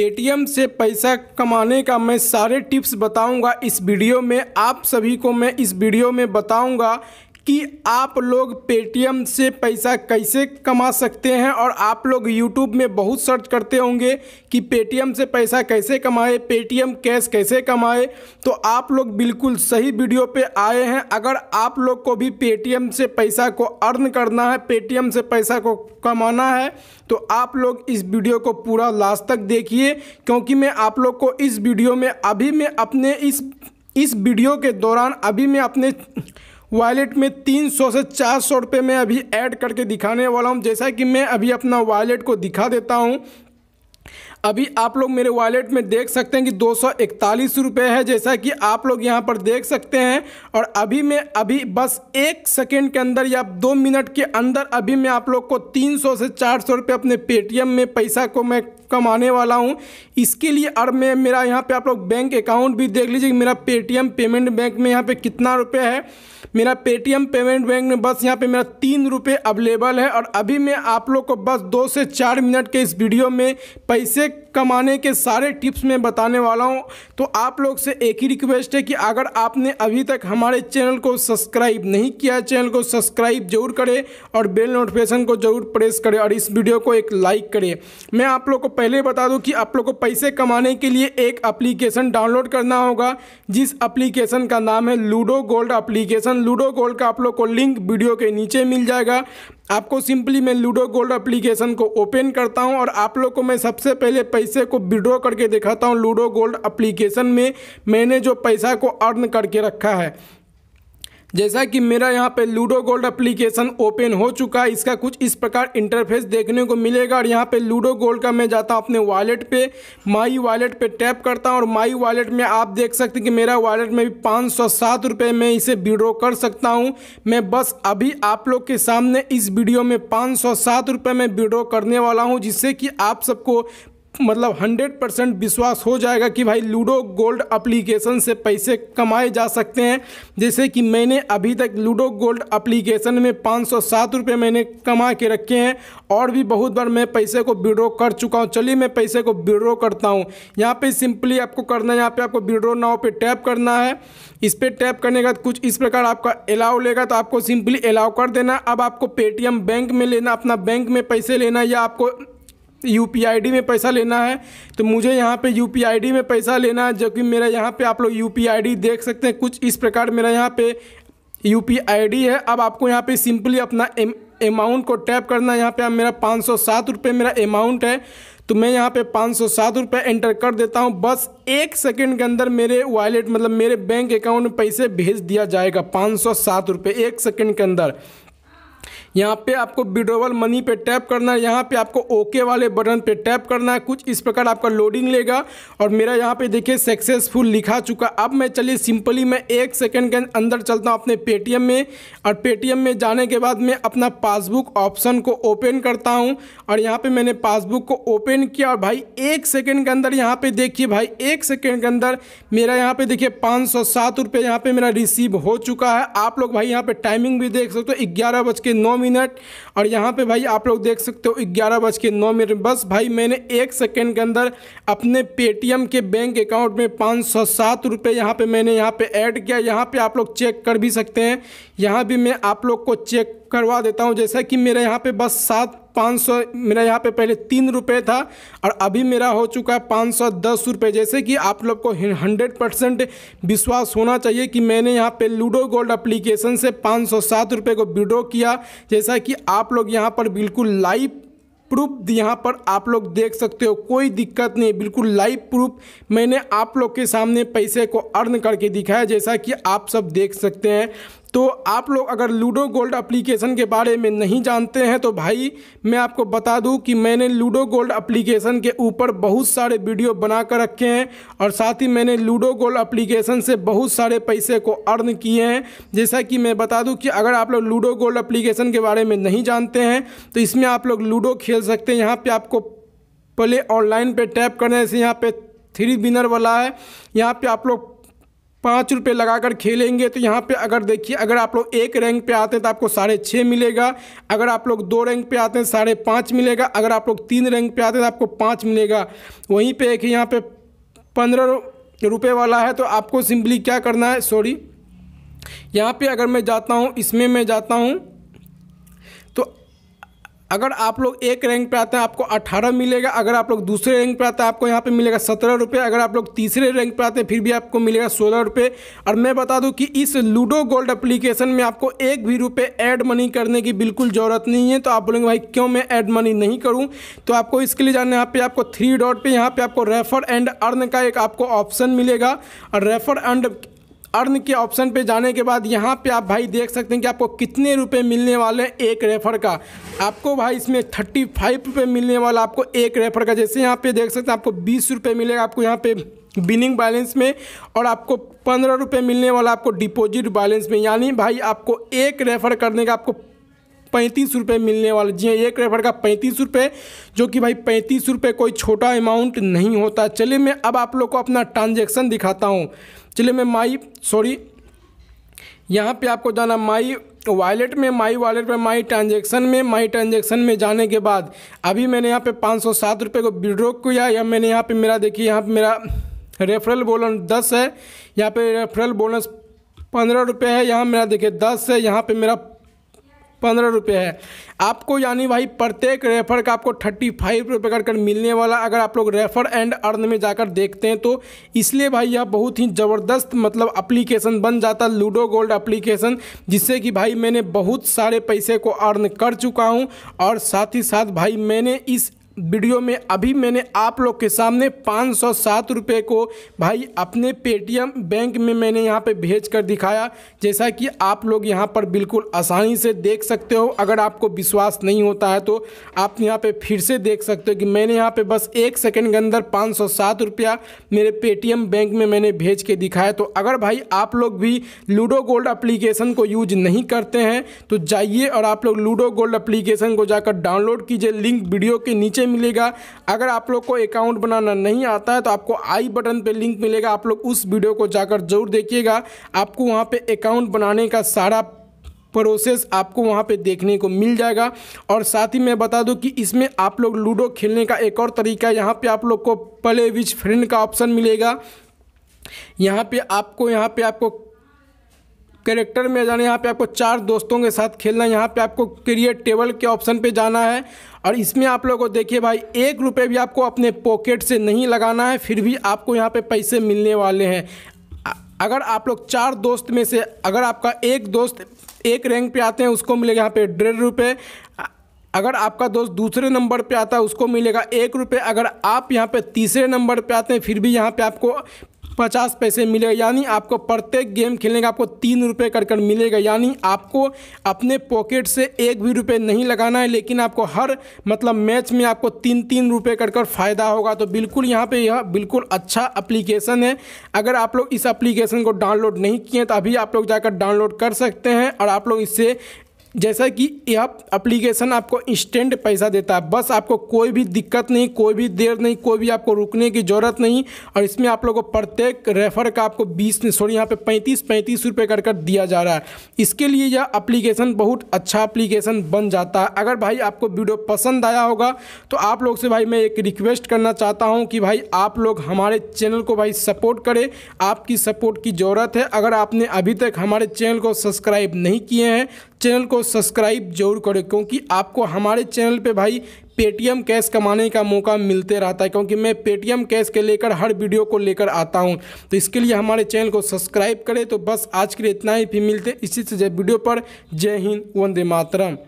Paytm से पैसा कमाने का मैं सारे टिप्स बताऊंगा इस वीडियो में आप सभी को मैं इस वीडियो में बताऊंगा कि आप लोग पेटीएम से पैसा कैसे कमा सकते हैं और आप लोग यूट्यूब में बहुत सर्च करते होंगे कि पेटीएम से पैसा कैसे कमाए पेटीएम कैश कैसे कमाए तो आप लोग बिल्कुल सही वीडियो पे आए हैं अगर आप लोग को भी पेटीएम से पैसा को अर्न करना है पेटीएम से पैसा को कमाना है तो आप लोग इस वीडियो को पूरा लास्ट तक देखिए क्योंकि मैं आप लोग को इस वीडियो में अभी मैं अपने इस इस वीडियो के दौरान अभी मैं अपने वॉलेट में 300 से 400 रुपये में अभी ऐड करके दिखाने वाला हूँ जैसा कि मैं अभी अपना वॉलेट को दिखा देता हूँ अभी आप लोग मेरे वॉलेट में देख सकते हैं कि दो रुपए है जैसा कि आप लोग यहां पर देख सकते हैं और अभी मैं अभी बस एक सेकेंड के अंदर या दो मिनट के अंदर अभी मैं आप लोग को 300 से 400 रुपए अपने पेटीएम में पैसा को मैं कमाने वाला हूँ इसके लिए और मैं मेरा यहाँ पे आप लोग बैंक अकाउंट भी देख लीजिए मेरा पेटीएम पेमेंट बैंक में यहाँ पे कितना रुपये है मेरा पेटीएम पेमेंट बैंक में बस यहाँ पे मेरा तीन रुपये अवेलेबल है और अभी मैं आप लोग को बस दो से चार मिनट के इस वीडियो में पैसे कमाने के सारे टिप्स में बताने वाला हूँ तो आप लोग से एक ही रिक्वेस्ट है कि अगर आपने अभी तक हमारे चैनल को सब्सक्राइब नहीं किया है चैनल को सब्सक्राइब जरूर करें और बेल नोटिफिकेशन को जरूर प्रेस करें और इस वीडियो को एक लाइक करें मैं आप लोग को पहले बता दूं कि आप लोग को पैसे कमाने के लिए एक एप्लीकेशन डाउनलोड करना होगा जिस एप्लीकेशन का नाम है Ludo Gold application Ludo Gold का आप लोग को लिंक वीडियो के नीचे मिल जाएगा आपको सिंपली मैं लूडो गोल्ड एप्लीकेशन को ओपन करता हूं और आप लोग को मैं सबसे पहले पैसे को विड्रॉ करके दिखाता हूं लूडो गोल्ड एप्लीकेशन में मैंने जो पैसा को अर्न करके रखा है जैसा कि मेरा यहाँ पे लूडो गोल्ड एप्लीकेशन ओपन हो चुका है इसका कुछ इस प्रकार इंटरफेस देखने को मिलेगा और यहाँ पे लूडो गोल्ड का मैं जाता हूँ अपने वॉलेट पे माई वॉलेट पे टैप करता हूँ और माई वॉलेट में आप देख सकते हैं कि मेरा वॉलेट में भी पाँच सौ सात रुपये में इसे विड्रॉ कर सकता हूँ मैं बस अभी आप लोग के सामने इस वीडियो में पाँच सौ सात रुपये में विड्रॉ करने वाला हूँ जिससे कि आप सबको मतलब 100 परसेंट विश्वास हो जाएगा कि भाई लूडो गोल्ड अप्लीकेशन से पैसे कमाए जा सकते हैं जैसे कि मैंने अभी तक लूडो गोल्ड अप्लीकेशन में पाँच सौ सात रुपये मैंने कमा के रखे हैं और भी बहुत बार मैं पैसे को विड्रो कर चुका हूँ चलिए मैं पैसे को विड्रो करता हूँ यहाँ पर सिंपली आपको करना है यहाँ पर आपको विड्रो नाव पर टैप करना है इस पर टैप करने का कुछ इस प्रकार आपका अलाउ लेगा तो आपको सिंपली अलाउ कर देना अब आपको पेटीएम बैंक में लेना अपना बैंक में पैसे लेना या आपको यू पी में पैसा लेना है तो मुझे यहाँ पे यू पी में पैसा लेना है जो कि मेरा यहाँ पे आप लोग यू पी देख सकते हैं कुछ इस प्रकार मेरा यहाँ पे यू पी है अब आपको यहाँ पे सिंपली अपना अमाउंट को टैप करना है यहाँ पे मेरा पाँच सौ सात रुपये मेरा अमाउंट है तो मैं यहाँ पे पाँच सौ सात रुपये एंटर कर देता हूँ बस एक सेकंड के अंदर मेरे वॉलेट मतलब मेरे बैंक अकाउंट में पैसे भेज दिया जाएगा पाँच सौ सात रुपये एक सेकंड के अंदर यहाँ पे आपको विड्रोवल मनी पे टैप करना है यहाँ पे आपको ओके वाले बटन पे टैप करना है कुछ इस प्रकार आपका लोडिंग लेगा और मेरा यहाँ पे देखिए सक्सेसफुल लिखा चुका अब मैं चलिए सिंपली मैं एक सेकेंड के अंदर चलता हूँ अपने पेटीएम में और पेटीएम में जाने के बाद मैं अपना पासबुक ऑप्शन को ओपन करता हूँ और यहाँ पर मैंने पासबुक को ओपन किया और भाई एक सेकेंड के अंदर यहाँ पर देखिए भाई एक सेकेंड के अंदर मेरा यहाँ पर देखिए पाँच सौ सात रुपये यहाँ पर मेरा रिसीव हो चुका है आप लोग भाई यहाँ पर टाइमिंग भी देख सकते हो ग्यारह बज के नौ मिनट और यहाँ पे भाई आप लोग देख सकते हो ग्यारह बज के नौ मिनट बस भाई मैंने एक सेकेंड के अंदर अपने पेटीएम के बैंक अकाउंट में पाँच सौ सात रुपये यहाँ पर मैंने यहाँ पर ऐड किया यहाँ पर आप लोग चेक कर भी सकते हैं यहाँ भी मैं आप लोग को चेक करवा देता हूँ जैसा कि मेरे यहाँ पे बस सात पाँच सौ मेरा यहाँ पे पहले तीन रुपये था और अभी मेरा हो चुका है पाँच सौ दस रुपये जैसे कि आप लोग को हंड्रेड परसेंट विश्वास होना चाहिए कि मैंने यहाँ पे लूडो गोल्ड अप्लीकेशन से पाँच सौ सात रुपये को विड्रॉ किया जैसा कि आप लोग यहाँ पर बिल्कुल लाइव प्रूफ यहाँ पर आप लोग देख सकते हो कोई दिक्कत नहीं बिल्कुल लाइव प्रूफ मैंने आप लोग के सामने पैसे को अर्न करके दिखाया जैसा कि आप सब देख सकते हैं तो आप लोग अगर लूडो गोल्ड अप्लीकेशन के बारे में नहीं जानते हैं तो भाई मैं आपको बता दूं कि मैंने लूडो गोल्ड एप्लीकेशन के ऊपर बहुत सारे वीडियो बना कर रखे हैं और साथ ही मैंने लूडो गोल्ड एप्लीकेशन से बहुत सारे पैसे को अर्न किए हैं जैसा कि मैं बता दूं कि अगर आप लोग लूडो गोल्ड अप्लीकेशन के बारे में नहीं जानते हैं तो इसमें आप लोग लूडो खेल सकते हैं यहाँ पर आपको पहले ऑनलाइन पर टैप करने से यहाँ पर थ्री विनर वाला है यहाँ पे आप लोग पाँच रुपये लगाकर खेलेंगे तो यहाँ पे अगर देखिए अगर आप लोग एक रैंक पे आते हैं तो आपको साढ़े छः मिलेगा अगर आप लोग दो रैंक पे आते हैं साढ़े पाँच मिलेगा अगर आप लोग तीन रैंक पे आते हैं तो आपको पाँच मिलेगा वहीं पे एक यहाँ पे पंद्रह रुपये वाला है तो आपको सिंपली क्या करना है सॉरी यहाँ पर अगर मैं जाता हूँ इसमें मैं जाता हूँ तो अगर आप लोग एक रैंक पे आते हैं आपको 18 मिलेगा अगर आप लोग दूसरे रैंक पे आते हैं आपको यहाँ पे मिलेगा सत्रह रुपये अगर आप लोग तीसरे रैंक पे आते हैं फिर भी आपको मिलेगा सोलह रुपये और मैं बता दूँ कि इस लूडो गोल्ड एप्लीकेशन में आपको एक भी रुपये ऐड मनी करने की बिल्कुल ज़रूरत नहीं है तो आप बोलेंगे भाई क्यों मैं ऐड मनी नहीं करूँ तो आपको इसके लिए जाना यहाँ पर आपको थ्री डॉट पर यहाँ पर आपको रेफर एंड अर्न का एक आपको ऑप्शन मिलेगा और रेफर एंड अर्न के ऑप्शन पे जाने के बाद यहाँ पे आप भाई देख सकते हैं कि आपको कितने रुपए मिलने वाले हैं एक रेफर का आपको भाई इसमें थर्टी फाइव रुपये मिलने वाला आपको एक रेफर का जैसे यहाँ पे देख सकते हैं आपको बीस रुपये मिलेगा आपको यहाँ पे बिनिंग बैलेंस में और आपको पंद्रह रुपये मिलने वाला आपको डिपॉजिट बैलेंस में यानी भाई आपको एक रेफर करने का आपको पैंतीस रुपये मिलने वाला जी हाँ, एक रेफर का पैंतीस रुपये जो कि भाई पैंतीस रुपये कोई छोटा अमाउंट नहीं होता चलिए मैं अब आप लोग को अपना ट्रांजेक्शन दिखाता हूँ चलिए मैं माई सॉरी यहाँ पे आपको जाना माई वॉलेट में माई वॉलेट में माई ट्रांजेक्शन में माई ट्रांजेक्शन में जाने के बाद अभी मैंने यहाँ पे पाँच सौ सात रुपये को विड्रॉ किया या मैंने यहाँ पे मेरा देखिए यहाँ पे मेरा रेफरल बोनस दस है यहाँ पे रेफरल बोनस पंद्रह रुपये है यहाँ मेरा देखिए दस है यहाँ पे मेरा पंद्रह रुपये है आपको यानी भाई प्रत्येक रेफर का आपको थर्टी फाइव रुपये कर, कर मिलने वाला अगर आप लोग रेफर एंड अर्न में जाकर देखते हैं तो इसलिए भाई यह बहुत ही ज़बरदस्त मतलब अप्लीकेशन बन जाता लूडो गोल्ड अप्लीकेशन जिससे कि भाई मैंने बहुत सारे पैसे को अर्न कर चुका हूँ और साथ ही साथ भाई मैंने इस वीडियो में अभी मैंने आप लोग के सामने पाँच सौ सात रुपये को भाई अपने पेटीएम बैंक में मैंने यहाँ पे भेज कर दिखाया जैसा कि आप लोग यहाँ पर बिल्कुल आसानी से देख सकते हो अगर आपको विश्वास नहीं होता है तो आप यहाँ पे फिर से देख सकते हो कि मैंने यहाँ पे बस एक सेकंड के अंदर पाँच सौ सात रुपया मेरे पेटीएम बैंक में मैंने भेज के दिखाया तो अगर भाई आप लोग भी लूडो गोल्ड अप्लीकेशन को यूज नहीं करते हैं तो जाइए और आप लोग लूडो गोल्ड अप्लीकेशन को जाकर डाउनलोड कीजिए लिंक वीडियो के नीचे मिलेगा अगर आप लोग को अकाउंट बनाना नहीं आता है तो आपको आई बटन पर लिंक मिलेगा आप लोग उस वीडियो को जाकर जरूर देखिएगा आपको वहाँ पर अकाउंट बनाने का सारा प्रोसेस आपको वहां पे देखने को मिल जाएगा और साथ ही मैं बता दूँ कि इसमें आप लोग लूडो खेलने का एक और तरीका यहाँ पे आप लोग को प्ले विच फ्रेंड का ऑप्शन मिलेगा यहाँ पे आपको यहाँ पे आपको कैरेक्टर में जाना यहाँ पे आपको चार दोस्तों के साथ खेलना है यहाँ पे आपको क्रिएट टेबल के ऑप्शन पे जाना है और इसमें आप लोगों को देखिए भाई एक रुपये भी आपको अपने पॉकेट से नहीं लगाना है फिर भी आपको यहाँ पे पैसे मिलने वाले हैं अगर आप लोग चार दोस्त में से अगर आपका एक दोस्त एक रैंक पर आते हैं उसको मिलेगा यहाँ पे डेढ़ रुपये अगर आपका दोस्त दूसरे नंबर पे आता है उसको मिलेगा एक रुपये अगर आप यहाँ पे तीसरे नंबर पे आते हैं फिर भी यहाँ पे आपको पचास पैसे मिलेगा यानी आपको प्रत्येक गेम खेलने का आपको तीन रुपये कर कर मिलेगा यानी आपको अपने पॉकेट से एक भी रुपये नहीं लगाना है लेकिन आपको हर मतलब मैच में आपको तीन तीन रुपये कर कर फ़ायदा होगा तो बिल्कुल यहाँ पे यह बिल्कुल अच्छा अप्लीकेशन है अगर आप लोग इस एप्लीकेशन को डाउनलोड नहीं किए तो अभी आप लोग जाकर डाउनलोड कर सकते हैं और आप लोग इससे जैसा कि यह एप्लीकेशन आपको इंस्टेंट पैसा देता है बस आपको कोई भी दिक्कत नहीं कोई भी देर नहीं कोई भी आपको रुकने की ज़रूरत नहीं और इसमें आप लोगों को प्रत्येक रेफर का आपको बीस सॉरी यहाँ पे पैंतीस पैंतीस रुपये कर कर दिया जा रहा है इसके लिए यह एप्लीकेशन बहुत अच्छा एप्लीकेशन बन जाता है अगर भाई आपको वीडियो पसंद आया होगा तो आप लोग से भाई मैं एक रिक्वेस्ट करना चाहता हूँ कि भाई आप लोग हमारे चैनल को भाई सपोर्ट करें आपकी सपोर्ट की ज़रूरत है अगर आपने अभी तक हमारे चैनल को सब्सक्राइब नहीं किए हैं चैनल को सब्सक्राइब जरूर करें क्योंकि आपको हमारे चैनल पे भाई पेटीएम कैश कमाने का मौका मिलते रहता है क्योंकि मैं पेटीएम कैश के लेकर हर वीडियो को लेकर आता हूं तो इसके लिए हमारे चैनल को सब्सक्राइब करें तो बस आज के लिए इतना ही फिर मिलते इसी से वीडियो पर जय हिंद वंदे मातरम